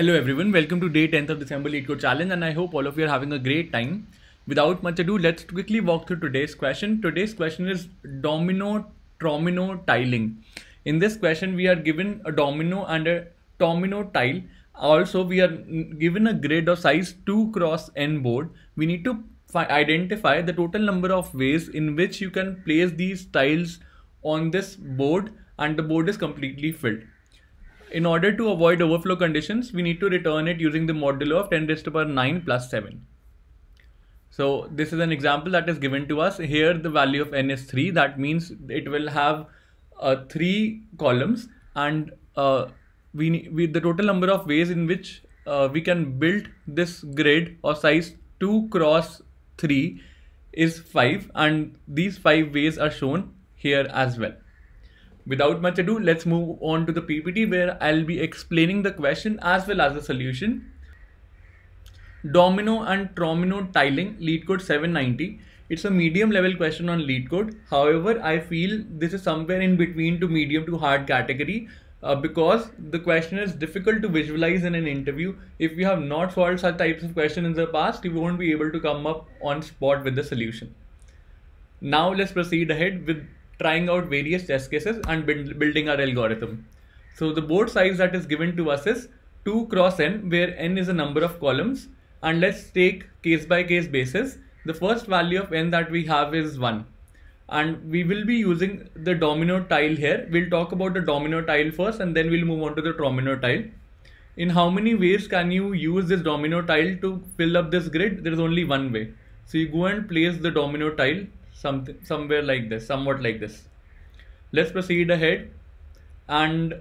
Hello everyone, welcome to day 10th of December Lead Code Challenge and I hope all of you are having a great time. Without much ado, let's quickly walk through today's question. Today's question is domino tromino tiling. In this question, we are given a domino and a tromino tile. Also, we are given a grid of size 2 cross n board. We need to identify the total number of ways in which you can place these tiles on this board and the board is completely filled. In order to avoid overflow conditions, we need to return it using the modulo of 10 raised to the power 9 plus 7. So this is an example that is given to us. Here the value of n is 3. That means it will have uh, 3 columns and uh, we, we the total number of ways in which uh, we can build this grid or size 2 cross 3 is 5 and these 5 ways are shown here as well without much ado, let's move on to the PPT where I'll be explaining the question as well as the solution. Domino and Tromino tiling, lead code 790. It's a medium level question on lead code. However, I feel this is somewhere in between to medium to hard category uh, because the question is difficult to visualize in an interview. If you have not solved such types of questions in the past, you won't be able to come up on spot with the solution. Now let's proceed ahead with trying out various test cases and building our algorithm. So the board size that is given to us is 2 cross n where n is a number of columns and let's take case by case basis. The first value of n that we have is 1 and we will be using the domino tile here. We'll talk about the domino tile first and then we'll move on to the domino tile. In how many ways can you use this domino tile to fill up this grid? There is only one way. So you go and place the domino tile something somewhere like this somewhat like this let's proceed ahead and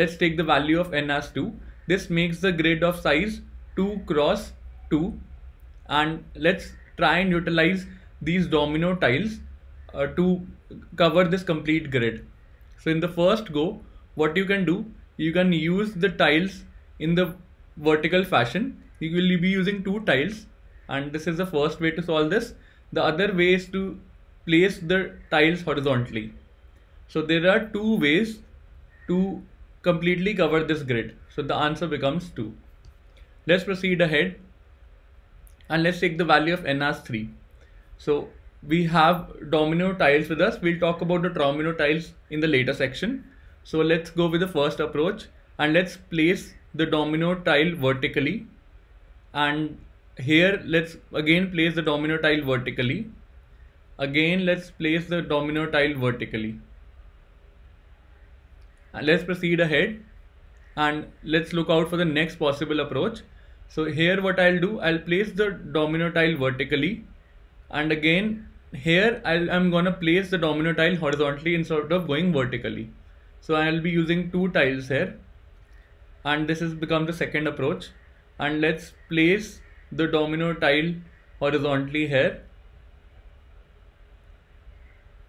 let's take the value of n as 2 this makes the grid of size 2 cross 2 and let's try and utilize these domino tiles uh, to cover this complete grid so in the first go what you can do you can use the tiles in the vertical fashion you will be using two tiles and this is the first way to solve this the other way is to place the tiles horizontally. So there are two ways to completely cover this grid. So the answer becomes 2. Let's proceed ahead and let's take the value of n as 3. So we have domino tiles with us. We'll talk about the domino tiles in the later section. So let's go with the first approach and let's place the domino tile vertically and here let's again place the domino tile vertically Again, let's place the domino tile vertically. And uh, let's proceed ahead and let's look out for the next possible approach. So here what I'll do, I'll place the domino tile vertically and again here i am gonna place the domino tile horizontally instead of going vertically. So I'll be using two tiles here and this has become the second approach and let's place the domino tile horizontally here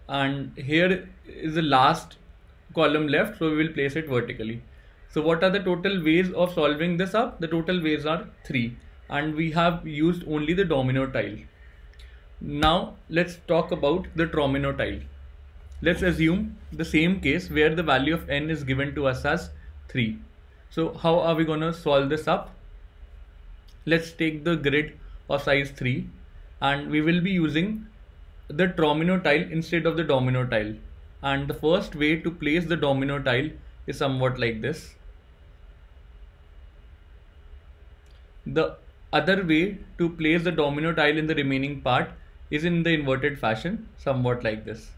and here is the last column left so we will place it vertically so what are the total ways of solving this up the total ways are three and we have used only the domino tile now let's talk about the tromino tile let's assume the same case where the value of n is given to us as 3 so how are we going to solve this up let's take the grid of size 3 and we will be using the domino tile instead of the domino tile and the first way to place the domino tile is somewhat like this the other way to place the domino tile in the remaining part is in the inverted fashion somewhat like this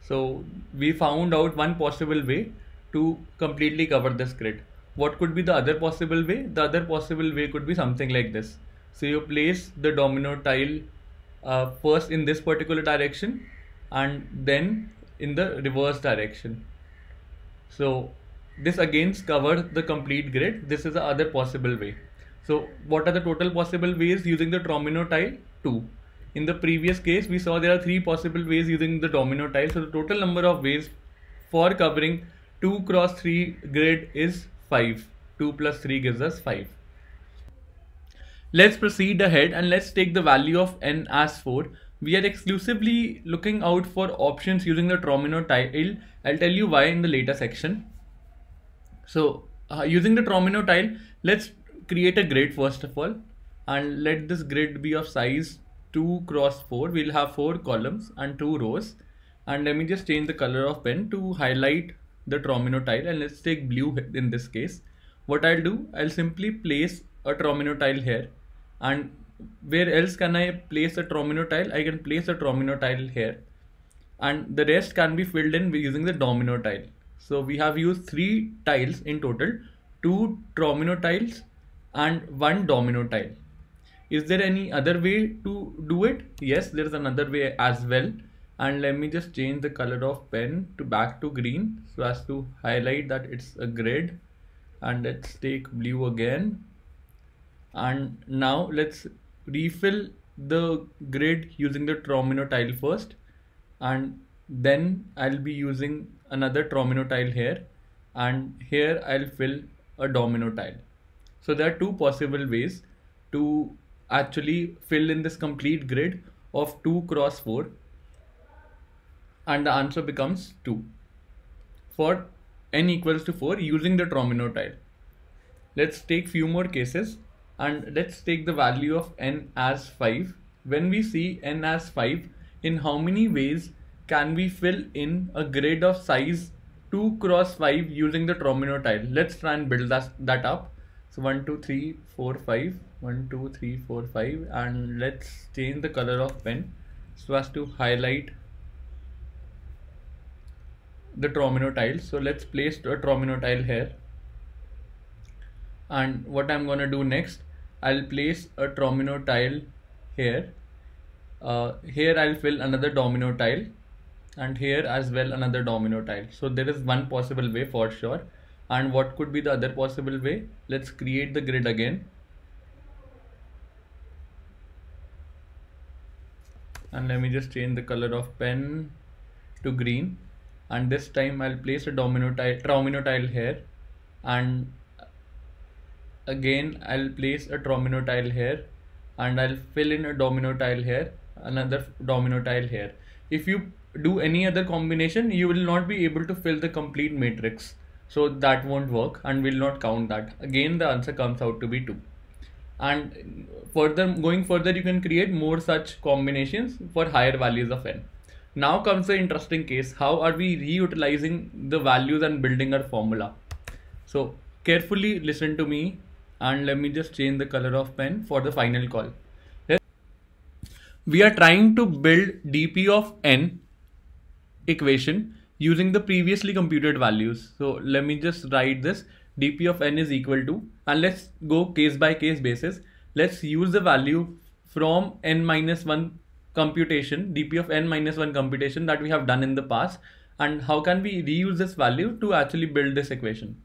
so we found out one possible way to completely cover this grid what could be the other possible way the other possible way could be something like this so you place the domino tile uh, first in this particular direction and then in the reverse direction. So this again covers the complete grid. This is the other possible way. So what are the total possible ways using the domino tile? 2. In the previous case, we saw there are 3 possible ways using the domino tile. So the total number of ways for covering 2 cross 3 grid is 5. 2 plus 3 gives us 5. Let's proceed ahead and let's take the value of n as 4. We are exclusively looking out for options using the Tromino tile. I'll tell you why in the later section. So uh, using the Tromino tile, let's create a grid first of all and let this grid be of size 2 cross 4. We'll have 4 columns and 2 rows. And let me just change the color of pen to highlight the Tromino tile and let's take blue in this case. What I'll do, I'll simply place a tromino tile here and where else can I place a tromino tile? I can place a tromino tile here and the rest can be filled in using the domino tile. So we have used three tiles in total, two tromino tiles and one domino tile. Is there any other way to do it? Yes, there is another way as well. And let me just change the color of pen to back to green so as to highlight that it's a grid and let's take blue again and now let's refill the grid using the Tromino tile first and then I'll be using another Tromino tile here and here I'll fill a domino tile. So there are two possible ways to actually fill in this complete grid of 2 cross 4 and the answer becomes 2 for n equals to 4 using the Tromino tile. Let's take few more cases and let's take the value of n as 5. When we see n as 5, in how many ways can we fill in a grid of size 2 cross 5 using the Tromino tile? Let's try and build that, that up. So 1, 2, 3, 4, 5, 1, 2, 3, 4, 5 and let's change the color of pen so as to highlight the Tromino tile. So let's place a Tromino tile here and what I'm gonna do next I'll place a domino tile here. Uh, here I'll fill another domino tile and here as well another domino tile. So there is one possible way for sure. And what could be the other possible way? Let's create the grid again. And let me just change the color of pen to green. And this time I'll place a domino tile, domino tile here and again I'll place a domino tile here and I'll fill in a domino tile here another domino tile here if you do any other combination you will not be able to fill the complete matrix so that won't work and will not count that again the answer comes out to be 2 and further going further you can create more such combinations for higher values of n now comes the interesting case how are we reutilizing the values and building our formula so carefully listen to me and let me just change the color of pen for the final call. We are trying to build dp of n equation using the previously computed values. So let me just write this dp of n is equal to and let's go case by case basis. Let's use the value from n minus 1 computation dp of n minus 1 computation that we have done in the past and how can we reuse this value to actually build this equation.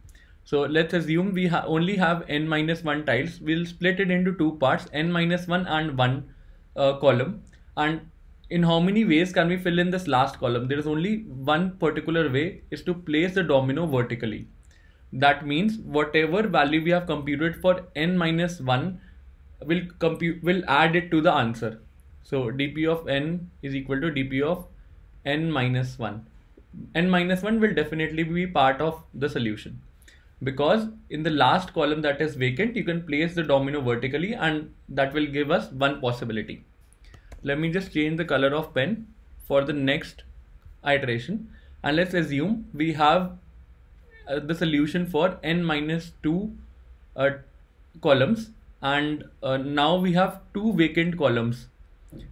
So let's assume we ha only have n minus 1 tiles. We'll split it into two parts, n minus 1 and 1 uh, column. And in how many ways can we fill in this last column? There is only one particular way is to place the domino vertically. That means whatever value we have computed for n minus 1 will compute will add it to the answer. So dp of n is equal to dp of n minus 1. n minus 1 will definitely be part of the solution because in the last column that is vacant, you can place the domino vertically and that will give us one possibility. Let me just change the color of pen for the next iteration. And let's assume we have uh, the solution for n minus 2 uh, columns and uh, now we have two vacant columns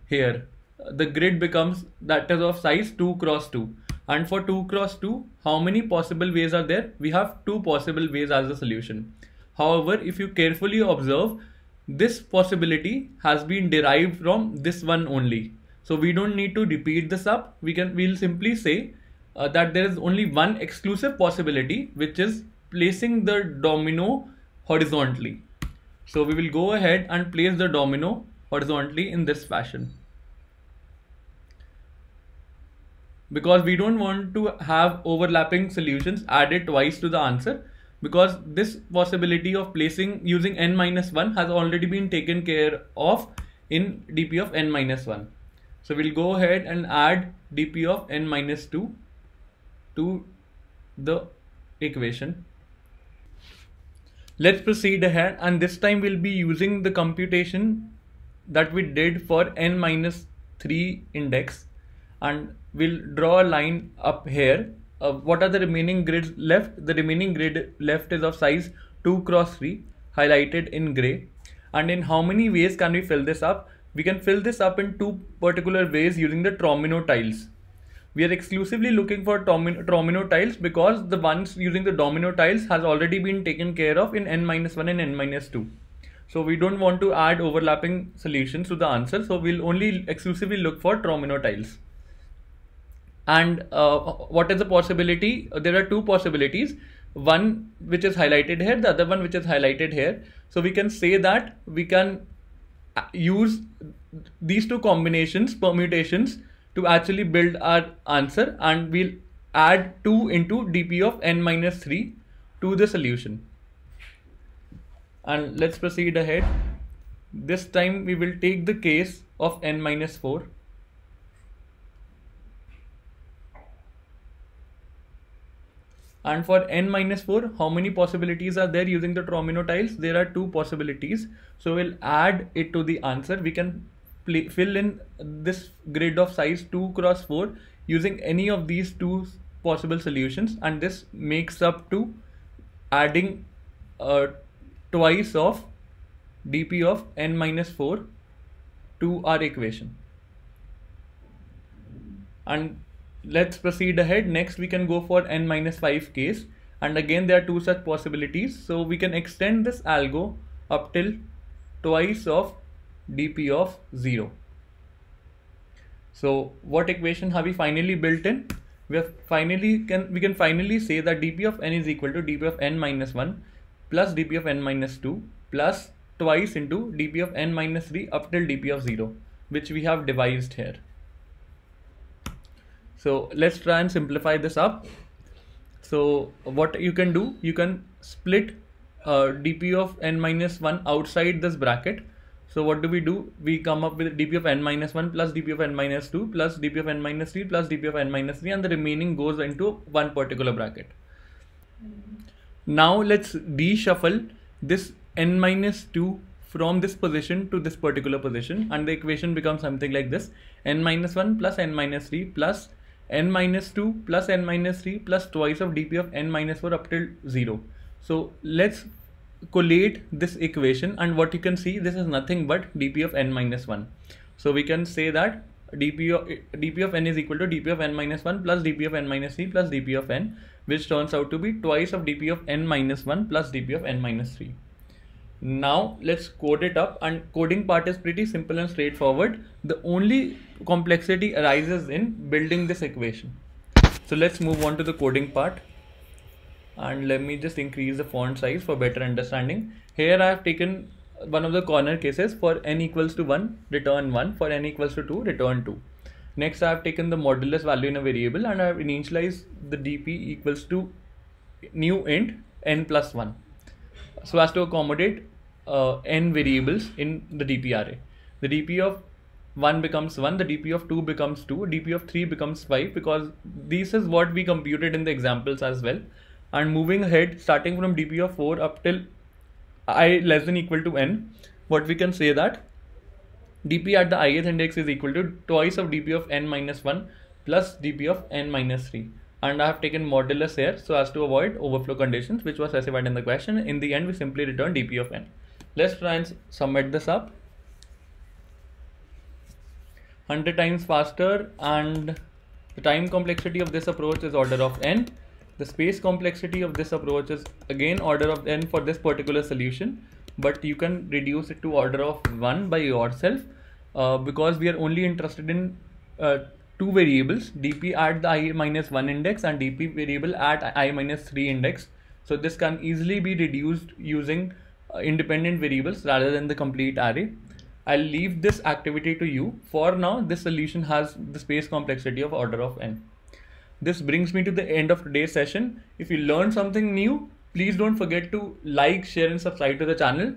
here the grid becomes that is of size 2 cross 2 and for 2 cross 2, how many possible ways are there? We have two possible ways as a solution. However, if you carefully observe, this possibility has been derived from this one only. So we don't need to repeat this up. We can, we'll simply say uh, that there is only one exclusive possibility, which is placing the domino horizontally. So we will go ahead and place the domino horizontally in this fashion. because we don't want to have overlapping solutions added twice to the answer because this possibility of placing using n minus 1 has already been taken care of in dp of n minus 1. So we'll go ahead and add dp of n minus 2 to the equation. Let's proceed ahead and this time we'll be using the computation that we did for n minus 3 index and we'll draw a line up here uh, what are the remaining grids left the remaining grid left is of size 2 cross 3 highlighted in gray and in how many ways can we fill this up we can fill this up in two particular ways using the Tromino tiles we are exclusively looking for Tromino, Tromino tiles because the ones using the domino tiles has already been taken care of in n-1 and n-2 so we don't want to add overlapping solutions to the answer so we'll only exclusively look for Tromino tiles and uh, what is the possibility there are two possibilities one which is highlighted here the other one which is highlighted here so we can say that we can uh, use these two combinations permutations to actually build our answer and we'll add 2 into dp of n minus 3 to the solution and let's proceed ahead this time we will take the case of n minus 4 and for n minus 4 how many possibilities are there using the Tromino tiles there are two possibilities so we'll add it to the answer we can play, fill in this grid of size 2 cross 4 using any of these two possible solutions and this makes up to adding uh, twice of dp of n minus 4 to our equation and let's proceed ahead. Next, we can go for n minus 5 case. And again, there are two such possibilities. So we can extend this algo up till twice of dp of 0. So what equation have we finally built in? We have finally can we can finally say that dp of n is equal to dp of n minus 1 plus dp of n minus 2 plus twice into dp of n minus 3 up till dp of 0 which we have devised here. So let's try and simplify this up. So what you can do, you can split uh, dp of n minus 1 outside this bracket. So what do we do? We come up with dp of n minus 1 plus dp of n minus 2 plus dp of n minus 3 plus dp of n minus 3 and the remaining goes into one particular bracket. Now let's reshuffle this n minus 2 from this position to this particular position and the equation becomes something like this n minus 1 plus n minus 3 plus n minus 2 plus n minus 3 plus twice of dp of n minus 4 up till 0. So let's collate this equation and what you can see this is nothing but dp of n minus 1. So we can say that dp of, dp of n is equal to dp of n minus 1 plus dp of n minus 3 plus dp of n which turns out to be twice of dp of n minus 1 plus dp of n minus 3 now let's code it up and coding part is pretty simple and straightforward the only complexity arises in building this equation so let's move on to the coding part and let me just increase the font size for better understanding here i have taken one of the corner cases for n equals to 1 return 1 for n equals to 2 return 2 next i have taken the modulus value in a variable and i have initialized the dp equals to new int n plus 1 so as to accommodate uh, n variables in the DP array. The DP of 1 becomes 1, the DP of 2 becomes 2, DP of 3 becomes 5 because this is what we computed in the examples as well. And moving ahead, starting from DP of 4 up till i less than equal to n, what we can say that dp at the ith index is equal to twice of dp of n minus 1 plus dp of n minus 3 and I have taken modulus here so as to avoid overflow conditions which was specified in the question. In the end, we simply return dp of n. Let's try and summate this up. 100 times faster and the time complexity of this approach is order of n. The space complexity of this approach is again order of n for this particular solution but you can reduce it to order of 1 by yourself uh, because we are only interested in uh, two variables dp at the i minus 1 index and dp variable at i minus 3 index so this can easily be reduced using uh, independent variables rather than the complete array I'll leave this activity to you. For now, this solution has the space complexity of order of n. This brings me to the end of today's session. If you learned something new, please don't forget to like, share and subscribe to the channel.